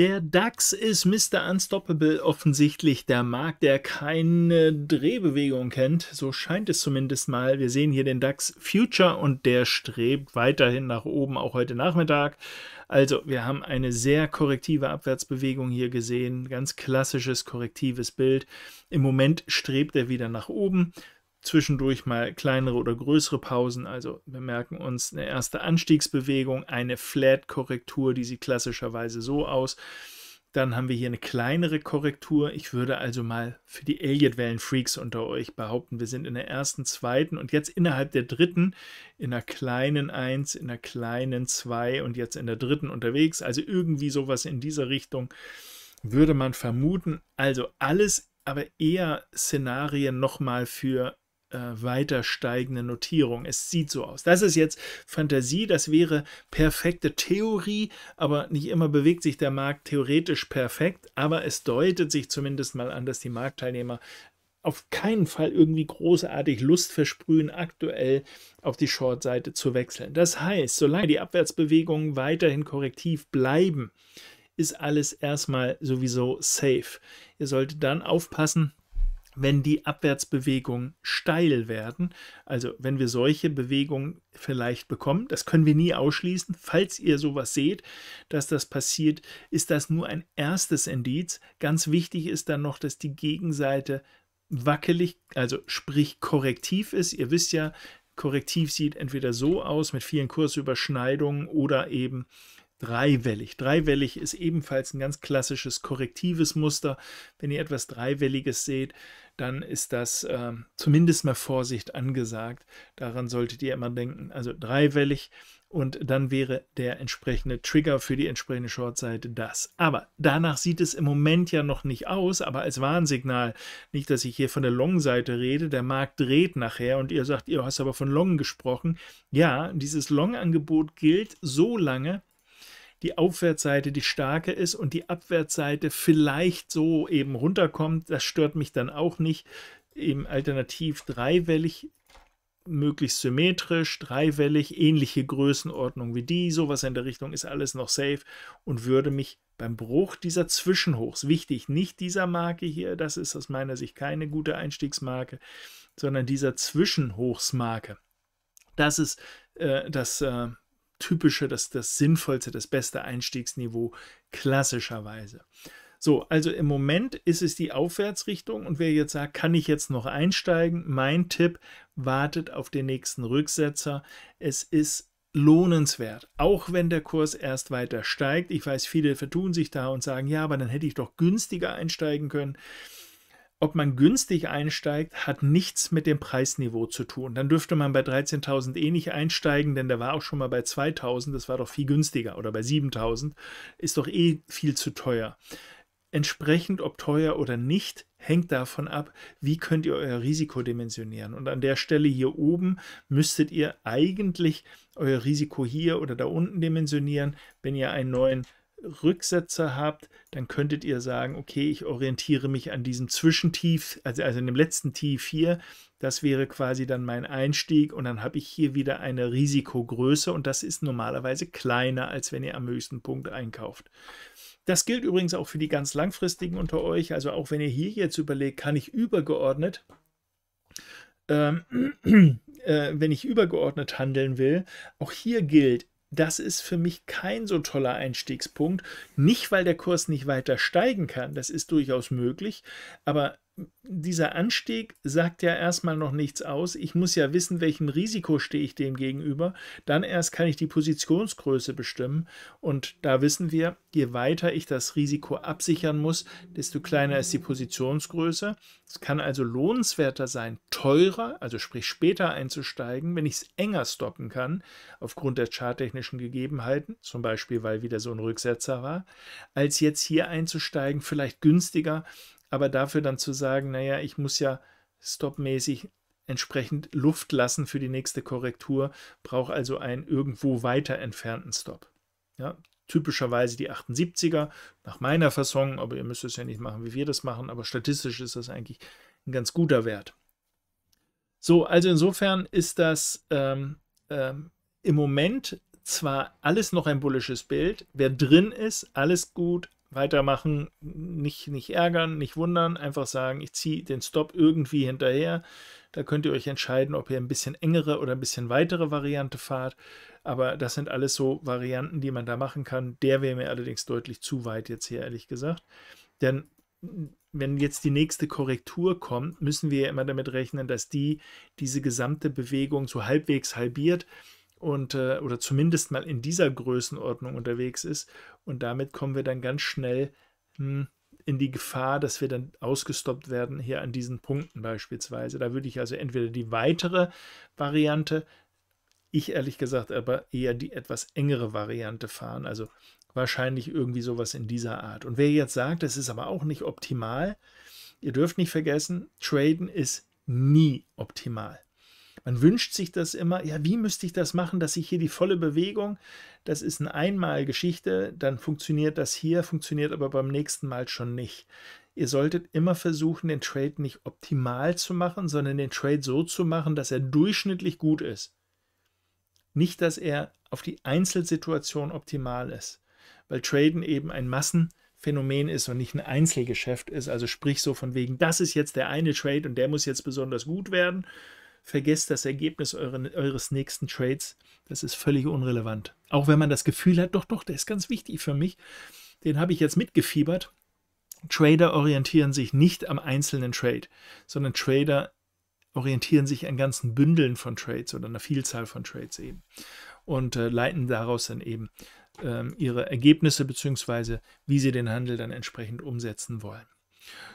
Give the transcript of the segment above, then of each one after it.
Der DAX ist Mr. Unstoppable offensichtlich der Markt, der keine Drehbewegung kennt. So scheint es zumindest mal. Wir sehen hier den DAX Future und der strebt weiterhin nach oben, auch heute Nachmittag. Also wir haben eine sehr korrektive Abwärtsbewegung hier gesehen. Ganz klassisches korrektives Bild. Im Moment strebt er wieder nach oben zwischendurch mal kleinere oder größere Pausen. Also wir merken uns eine erste Anstiegsbewegung, eine Flat-Korrektur, die sieht klassischerweise so aus. Dann haben wir hier eine kleinere Korrektur. Ich würde also mal für die Elliott-Wellen-Freaks unter euch behaupten, wir sind in der ersten, zweiten und jetzt innerhalb der dritten, in der kleinen 1, in der kleinen 2 und jetzt in der dritten unterwegs. Also irgendwie sowas in dieser Richtung würde man vermuten. Also alles aber eher Szenarien nochmal für äh, weiter steigende Notierung. Es sieht so aus. Das ist jetzt Fantasie, das wäre perfekte Theorie, aber nicht immer bewegt sich der Markt theoretisch perfekt, aber es deutet sich zumindest mal an, dass die Marktteilnehmer auf keinen Fall irgendwie großartig Lust versprühen, aktuell auf die Short-Seite zu wechseln. Das heißt, solange die Abwärtsbewegungen weiterhin korrektiv bleiben, ist alles erstmal sowieso safe. Ihr solltet dann aufpassen, wenn die Abwärtsbewegungen steil werden, also wenn wir solche Bewegungen vielleicht bekommen, das können wir nie ausschließen, falls ihr sowas seht, dass das passiert, ist das nur ein erstes Indiz. Ganz wichtig ist dann noch, dass die Gegenseite wackelig, also sprich korrektiv ist. Ihr wisst ja, korrektiv sieht entweder so aus mit vielen Kursüberschneidungen oder eben dreiwellig. Dreiwellig ist ebenfalls ein ganz klassisches korrektives Muster. Wenn ihr etwas Dreiwelliges seht, dann ist das äh, zumindest mal Vorsicht angesagt. Daran solltet ihr immer denken. Also dreiwellig und dann wäre der entsprechende Trigger für die entsprechende Shortseite das. Aber danach sieht es im Moment ja noch nicht aus, aber als Warnsignal, nicht, dass ich hier von der Long-Seite rede, der Markt dreht nachher und ihr sagt, ihr hast aber von Long gesprochen. Ja, dieses Long-Angebot gilt so lange, die Aufwärtsseite die starke ist und die Abwärtsseite vielleicht so eben runterkommt. Das stört mich dann auch nicht. Eben alternativ dreiwellig, möglichst symmetrisch, dreiwellig, ähnliche Größenordnung wie die, sowas in der Richtung ist alles noch safe und würde mich beim Bruch dieser Zwischenhochs, wichtig, nicht dieser Marke hier, das ist aus meiner Sicht keine gute Einstiegsmarke, sondern dieser Zwischenhochsmarke. Das ist äh, das äh, typische, das, das sinnvollste, das beste Einstiegsniveau klassischerweise. So, also im Moment ist es die Aufwärtsrichtung und wer jetzt sagt, kann ich jetzt noch einsteigen? Mein Tipp, wartet auf den nächsten Rücksetzer. Es ist lohnenswert, auch wenn der Kurs erst weiter steigt. Ich weiß, viele vertun sich da und sagen, ja, aber dann hätte ich doch günstiger einsteigen können ob man günstig einsteigt, hat nichts mit dem Preisniveau zu tun. Dann dürfte man bei 13.000 eh nicht einsteigen, denn der war auch schon mal bei 2.000, das war doch viel günstiger. Oder bei 7.000 ist doch eh viel zu teuer. Entsprechend, ob teuer oder nicht, hängt davon ab, wie könnt ihr euer Risiko dimensionieren. Und an der Stelle hier oben müsstet ihr eigentlich euer Risiko hier oder da unten dimensionieren, wenn ihr einen neuen Rücksetzer habt, dann könntet ihr sagen, okay, ich orientiere mich an diesem Zwischentief, also, also in dem letzten Tief hier. Das wäre quasi dann mein Einstieg und dann habe ich hier wieder eine Risikogröße und das ist normalerweise kleiner, als wenn ihr am höchsten Punkt einkauft. Das gilt übrigens auch für die ganz langfristigen unter euch. Also auch wenn ihr hier jetzt überlegt, kann ich übergeordnet ähm, äh, wenn ich übergeordnet handeln will, auch hier gilt, das ist für mich kein so toller Einstiegspunkt. Nicht, weil der Kurs nicht weiter steigen kann, das ist durchaus möglich, aber dieser Anstieg sagt ja erstmal noch nichts aus. Ich muss ja wissen, welchem Risiko stehe ich dem gegenüber. Dann erst kann ich die Positionsgröße bestimmen. Und da wissen wir, je weiter ich das Risiko absichern muss, desto kleiner ist die Positionsgröße. Es kann also lohnenswerter sein, teurer, also sprich später einzusteigen, wenn ich es enger stoppen kann, aufgrund der charttechnischen Gegebenheiten, zum Beispiel weil wieder so ein Rücksetzer war, als jetzt hier einzusteigen, vielleicht günstiger, aber dafür dann zu sagen, naja, ich muss ja stopmäßig entsprechend Luft lassen für die nächste Korrektur, brauche also einen irgendwo weiter entfernten Stop. Ja, typischerweise die 78er, nach meiner Fassung, aber ihr müsst es ja nicht machen, wie wir das machen, aber statistisch ist das eigentlich ein ganz guter Wert. So, also insofern ist das ähm, ähm, im Moment zwar alles noch ein bullisches Bild, wer drin ist, alles gut, weitermachen, nicht, nicht ärgern, nicht wundern, einfach sagen, ich ziehe den Stop irgendwie hinterher. Da könnt ihr euch entscheiden, ob ihr ein bisschen engere oder ein bisschen weitere Variante fahrt. Aber das sind alles so Varianten, die man da machen kann. Der wäre mir allerdings deutlich zu weit jetzt hier, ehrlich gesagt. Denn wenn jetzt die nächste Korrektur kommt, müssen wir ja immer damit rechnen, dass die diese gesamte Bewegung so halbwegs halbiert und äh, oder zumindest mal in dieser Größenordnung unterwegs ist. Und damit kommen wir dann ganz schnell hm, in die Gefahr, dass wir dann ausgestoppt werden, hier an diesen Punkten beispielsweise. Da würde ich also entweder die weitere Variante, ich ehrlich gesagt aber eher die etwas engere Variante fahren, also wahrscheinlich irgendwie sowas in dieser Art. Und wer jetzt sagt, das ist aber auch nicht optimal, ihr dürft nicht vergessen, Traden ist nie optimal. Man wünscht sich das immer, ja, wie müsste ich das machen, dass ich hier die volle Bewegung, das ist eine Einmalgeschichte, dann funktioniert das hier, funktioniert aber beim nächsten Mal schon nicht. Ihr solltet immer versuchen, den Trade nicht optimal zu machen, sondern den Trade so zu machen, dass er durchschnittlich gut ist. Nicht, dass er auf die Einzelsituation optimal ist, weil Traden eben ein Massen- Phänomen ist und nicht ein Einzelgeschäft ist. Also sprich so von wegen, das ist jetzt der eine Trade und der muss jetzt besonders gut werden, vergesst das Ergebnis euren, eures nächsten Trades. Das ist völlig unrelevant. Auch wenn man das Gefühl hat, doch, doch, der ist ganz wichtig für mich. Den habe ich jetzt mitgefiebert. Trader orientieren sich nicht am einzelnen Trade, sondern Trader orientieren sich an ganzen Bündeln von Trades oder einer Vielzahl von Trades eben und äh, leiten daraus dann eben äh, ihre Ergebnisse bzw. wie sie den Handel dann entsprechend umsetzen wollen.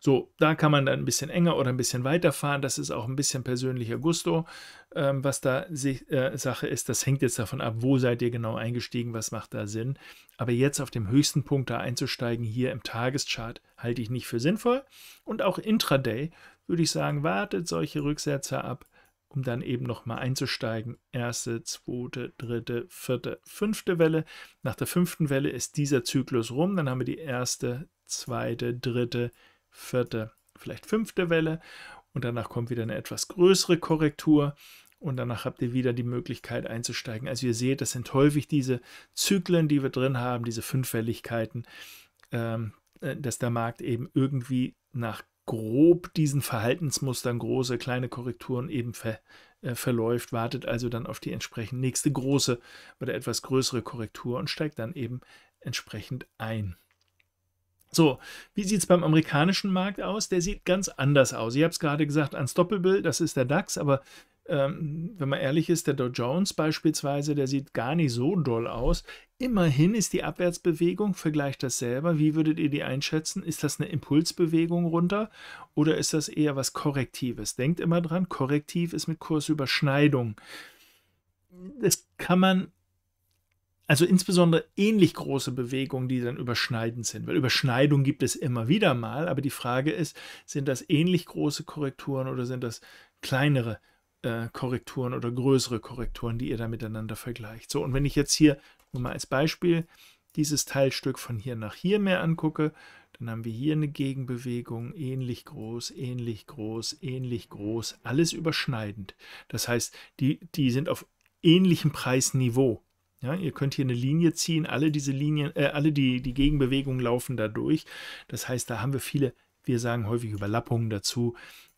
So, da kann man dann ein bisschen enger oder ein bisschen weiter fahren. Das ist auch ein bisschen persönlicher Gusto, ähm, was da äh, Sache ist. Das hängt jetzt davon ab, wo seid ihr genau eingestiegen, was macht da Sinn. Aber jetzt auf dem höchsten Punkt da einzusteigen, hier im Tageschart, halte ich nicht für sinnvoll. Und auch intraday würde ich sagen, wartet solche Rücksätze ab, um dann eben nochmal einzusteigen. Erste, zweite, dritte, vierte, fünfte Welle. Nach der fünften Welle ist dieser Zyklus rum. Dann haben wir die erste, zweite, dritte, vierte vierte, vielleicht fünfte Welle und danach kommt wieder eine etwas größere Korrektur und danach habt ihr wieder die Möglichkeit einzusteigen. Also ihr seht, das sind häufig diese Zyklen, die wir drin haben, diese Fünffälligkeiten, ähm, äh, dass der Markt eben irgendwie nach grob diesen Verhaltensmustern große, kleine Korrekturen eben ver, äh, verläuft, wartet also dann auf die entsprechend nächste große oder etwas größere Korrektur und steigt dann eben entsprechend ein. So, wie sieht es beim amerikanischen Markt aus? Der sieht ganz anders aus. Ich habe es gerade gesagt, Unstoppable, das ist der DAX, aber ähm, wenn man ehrlich ist, der Dow Jones beispielsweise, der sieht gar nicht so doll aus. Immerhin ist die Abwärtsbewegung, vergleicht das selber, wie würdet ihr die einschätzen? Ist das eine Impulsbewegung runter oder ist das eher was Korrektives? Denkt immer dran, korrektiv ist mit Kursüberschneidung. Das kann man also insbesondere ähnlich große Bewegungen, die dann überschneidend sind, weil Überschneidung gibt es immer wieder mal, aber die Frage ist, sind das ähnlich große Korrekturen oder sind das kleinere äh, Korrekturen oder größere Korrekturen, die ihr da miteinander vergleicht? So, und wenn ich jetzt hier nur mal als Beispiel dieses Teilstück von hier nach hier mehr angucke, dann haben wir hier eine Gegenbewegung, ähnlich groß, ähnlich groß, ähnlich groß, alles überschneidend. Das heißt, die, die sind auf ähnlichem Preisniveau ja, ihr könnt hier eine Linie ziehen, alle diese Linien, äh, alle die, die Gegenbewegungen laufen da durch. Das heißt, da haben wir viele, wir sagen häufig Überlappungen dazu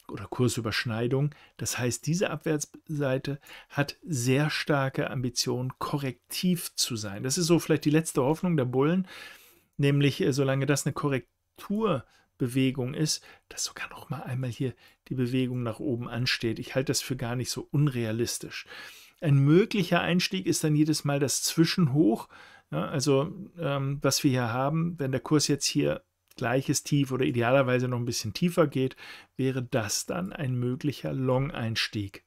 oder Kursüberschneidung. Das heißt, diese Abwärtsseite hat sehr starke Ambitionen, korrektiv zu sein. Das ist so vielleicht die letzte Hoffnung der Bullen, nämlich äh, solange das eine Korrekturbewegung ist, dass sogar noch mal einmal hier die Bewegung nach oben ansteht. Ich halte das für gar nicht so unrealistisch. Ein möglicher Einstieg ist dann jedes Mal das Zwischenhoch. Ja, also ähm, was wir hier haben, wenn der Kurs jetzt hier gleiches Tief oder idealerweise noch ein bisschen tiefer geht, wäre das dann ein möglicher Long-Einstieg.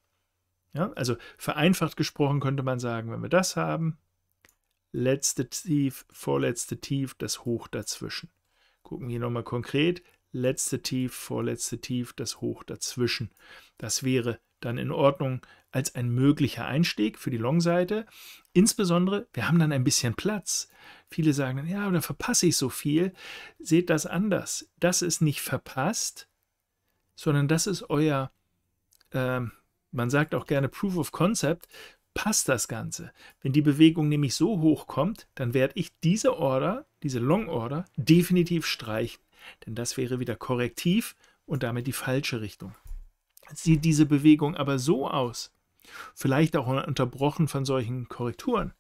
Ja, also vereinfacht gesprochen könnte man sagen, wenn wir das haben, letzte Tief, vorletzte Tief, das Hoch dazwischen. Gucken wir hier nochmal konkret, letzte Tief, vorletzte Tief, das Hoch dazwischen. Das wäre dann in Ordnung als ein möglicher Einstieg für die Long-Seite. Insbesondere, wir haben dann ein bisschen Platz. Viele sagen dann, ja, aber dann verpasse ich so viel. Seht das anders. Das ist nicht verpasst, sondern das ist euer, äh, man sagt auch gerne Proof of Concept, passt das Ganze. Wenn die Bewegung nämlich so hoch kommt, dann werde ich diese Order, diese Long Order, definitiv streichen. Denn das wäre wieder korrektiv und damit die falsche Richtung sieht diese Bewegung aber so aus, vielleicht auch unterbrochen von solchen Korrekturen,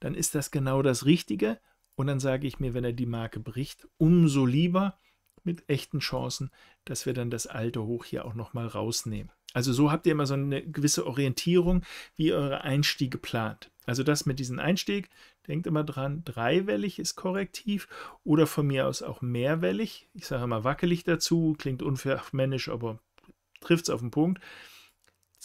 dann ist das genau das Richtige. Und dann sage ich mir, wenn er die Marke bricht, umso lieber mit echten Chancen, dass wir dann das alte Hoch hier auch nochmal rausnehmen. Also so habt ihr immer so eine gewisse Orientierung, wie ihr eure Einstiege plant. Also das mit diesem Einstieg, denkt immer dran, dreiwellig ist korrektiv oder von mir aus auch mehrwellig. Ich sage immer wackelig dazu, klingt unfachmännisch, aber trifft es auf den Punkt.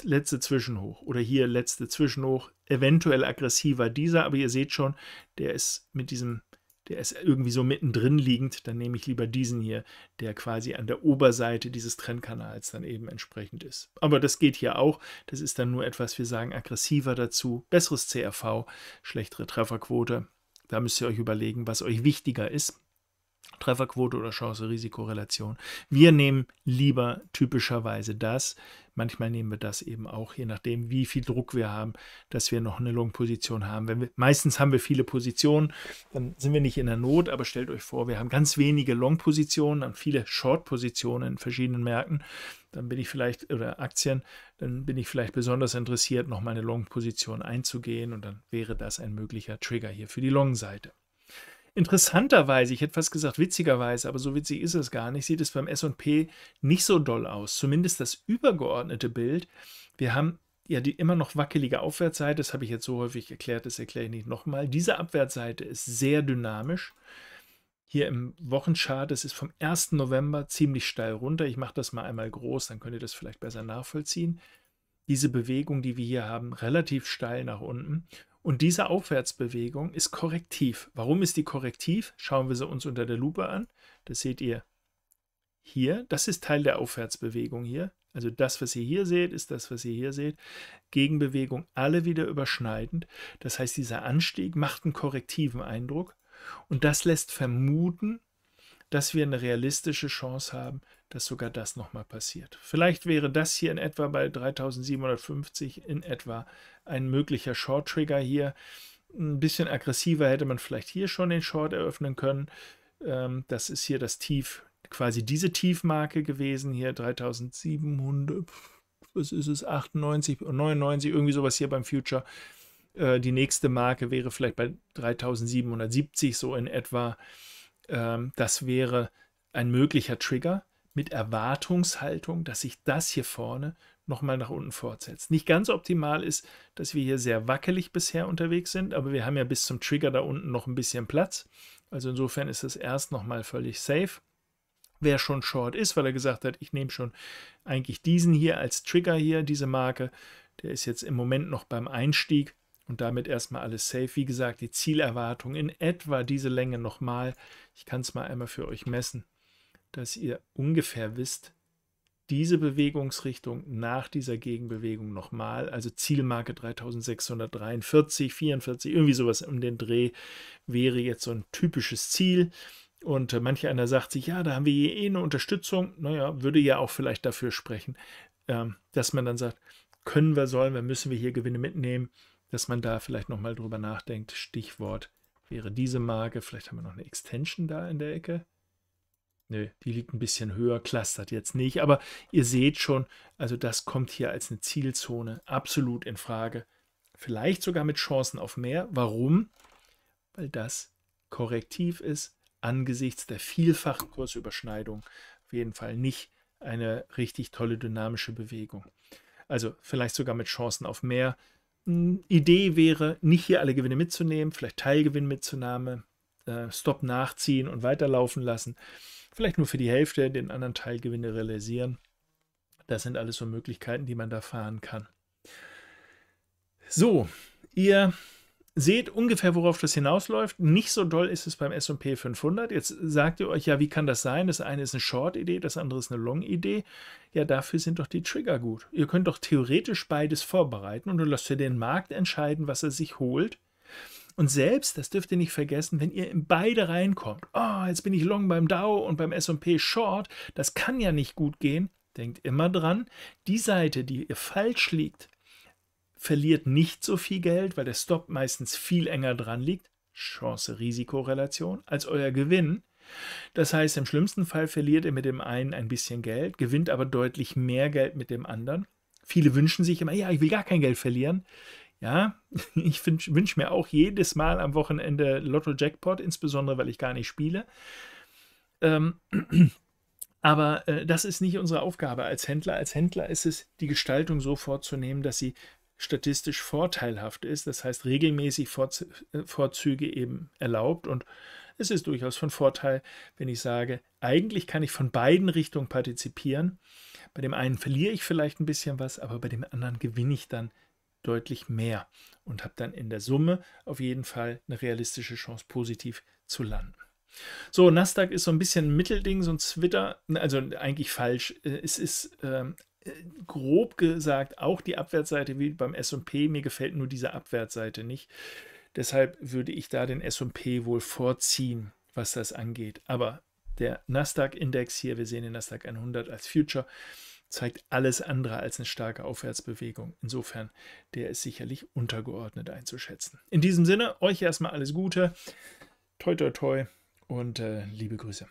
Letzte Zwischenhoch oder hier letzte Zwischenhoch, eventuell aggressiver dieser, aber ihr seht schon, der ist mit diesem, der ist irgendwie so mittendrin liegend, dann nehme ich lieber diesen hier, der quasi an der Oberseite dieses Trennkanals dann eben entsprechend ist. Aber das geht hier auch, das ist dann nur etwas, wir sagen aggressiver dazu, besseres CRV, schlechtere Trefferquote, da müsst ihr euch überlegen, was euch wichtiger ist. Trefferquote oder chance risikorelation Wir nehmen lieber typischerweise das. Manchmal nehmen wir das eben auch, je nachdem, wie viel Druck wir haben, dass wir noch eine Long-Position haben. Wenn wir, meistens haben wir viele Positionen, dann sind wir nicht in der Not, aber stellt euch vor, wir haben ganz wenige Long-Positionen, dann viele Short-Positionen in verschiedenen Märkten. Dann bin ich vielleicht, oder Aktien, dann bin ich vielleicht besonders interessiert, nochmal eine Long-Position einzugehen und dann wäre das ein möglicher Trigger hier für die Long-Seite. Interessanterweise, ich hätte fast gesagt witzigerweise, aber so witzig ist es gar nicht, sieht es beim SP nicht so doll aus. Zumindest das übergeordnete Bild. Wir haben ja die immer noch wackelige Aufwärtsseite, das habe ich jetzt so häufig erklärt, das erkläre ich nicht nochmal. Diese Abwärtsseite ist sehr dynamisch. Hier im Wochenchart, das ist vom 1. November ziemlich steil runter. Ich mache das mal einmal groß, dann könnt ihr das vielleicht besser nachvollziehen. Diese Bewegung, die wir hier haben, relativ steil nach unten. Und diese Aufwärtsbewegung ist korrektiv. Warum ist die korrektiv? Schauen wir sie uns unter der Lupe an. Das seht ihr hier. Das ist Teil der Aufwärtsbewegung hier. Also das, was ihr hier seht, ist das, was ihr hier seht. Gegenbewegung alle wieder überschneidend. Das heißt, dieser Anstieg macht einen korrektiven Eindruck. Und das lässt vermuten, dass wir eine realistische Chance haben, dass sogar das nochmal passiert. Vielleicht wäre das hier in etwa bei 3750 in etwa ein möglicher Short Trigger hier. Ein bisschen aggressiver hätte man vielleicht hier schon den Short eröffnen können. Ähm, das ist hier das Tief, quasi diese Tiefmarke gewesen, hier 3700, was ist es, 98, 99, irgendwie sowas hier beim Future. Äh, die nächste Marke wäre vielleicht bei 3770 so in etwa. Ähm, das wäre ein möglicher Trigger mit Erwartungshaltung, dass sich das hier vorne nochmal nach unten fortsetzt. Nicht ganz optimal ist, dass wir hier sehr wackelig bisher unterwegs sind, aber wir haben ja bis zum Trigger da unten noch ein bisschen Platz. Also insofern ist das erst nochmal völlig safe. Wer schon short ist, weil er gesagt hat, ich nehme schon eigentlich diesen hier als Trigger hier, diese Marke, der ist jetzt im Moment noch beim Einstieg, und damit erstmal alles safe. Wie gesagt, die Zielerwartung in etwa diese Länge nochmal. Ich kann es mal einmal für euch messen, dass ihr ungefähr wisst, diese Bewegungsrichtung nach dieser Gegenbewegung nochmal, also Zielmarke 3643, 44, irgendwie sowas um den Dreh wäre jetzt so ein typisches Ziel. Und äh, manch einer sagt sich, ja, da haben wir eh eine Unterstützung. Naja, würde ja auch vielleicht dafür sprechen, ähm, dass man dann sagt, können wir, sollen wir, müssen wir hier Gewinne mitnehmen dass man da vielleicht nochmal drüber nachdenkt. Stichwort wäre diese Marke. Vielleicht haben wir noch eine Extension da in der Ecke. Nö, die liegt ein bisschen höher, clustert jetzt nicht. Aber ihr seht schon, also das kommt hier als eine Zielzone absolut in Frage. Vielleicht sogar mit Chancen auf mehr. Warum? Weil das korrektiv ist, angesichts der vielfachen Kursüberschneidung. Auf jeden Fall nicht eine richtig tolle dynamische Bewegung. Also vielleicht sogar mit Chancen auf mehr. Idee wäre, nicht hier alle Gewinne mitzunehmen, vielleicht Teilgewinn mitzunehmen, äh, Stop nachziehen und weiterlaufen lassen. Vielleicht nur für die Hälfte, den anderen Teilgewinne realisieren. Das sind alles so Möglichkeiten, die man da fahren kann. So, ihr seht ungefähr, worauf das hinausläuft. Nicht so doll ist es beim SP 500. Jetzt sagt ihr euch, ja, wie kann das sein? Das eine ist eine Short-Idee, das andere ist eine Long-Idee. Ja, dafür sind doch die Trigger gut. Ihr könnt doch theoretisch beides vorbereiten und du lasst für den Markt entscheiden, was er sich holt. Und selbst, das dürft ihr nicht vergessen, wenn ihr in beide reinkommt, oh, jetzt bin ich long beim Dow und beim SP Short, das kann ja nicht gut gehen, denkt immer dran, die Seite, die ihr falsch liegt, verliert nicht so viel Geld, weil der Stop meistens viel enger dran liegt, Chance-Risikorelation, als euer Gewinn. Das heißt, im schlimmsten Fall verliert ihr mit dem einen ein bisschen Geld, gewinnt aber deutlich mehr Geld mit dem anderen. Viele wünschen sich immer, ja, ich will gar kein Geld verlieren. Ja, ich wünsche mir auch jedes Mal am Wochenende Lotto Jackpot, insbesondere weil ich gar nicht spiele. Ähm, aber äh, das ist nicht unsere Aufgabe als Händler. Als Händler ist es, die Gestaltung so vorzunehmen, dass sie statistisch vorteilhaft ist, das heißt regelmäßig äh, Vorzüge eben erlaubt und es ist durchaus von Vorteil, wenn ich sage, eigentlich kann ich von beiden Richtungen partizipieren. Bei dem einen verliere ich vielleicht ein bisschen was, aber bei dem anderen gewinne ich dann deutlich mehr und habe dann in der Summe auf jeden Fall eine realistische Chance, positiv zu landen. So, Nasdaq ist so ein bisschen ein Mittelding, so ein Twitter, also eigentlich falsch. Äh, es ist ähm, grob gesagt auch die Abwärtsseite wie beim SP. Mir gefällt nur diese Abwärtsseite nicht. Deshalb würde ich da den SP wohl vorziehen, was das angeht. Aber der Nasdaq-Index hier, wir sehen den Nasdaq 100 als Future, zeigt alles andere als eine starke Aufwärtsbewegung. Insofern, der ist sicherlich untergeordnet einzuschätzen. In diesem Sinne, euch erstmal alles Gute. Toi, toi, toi und äh, liebe Grüße.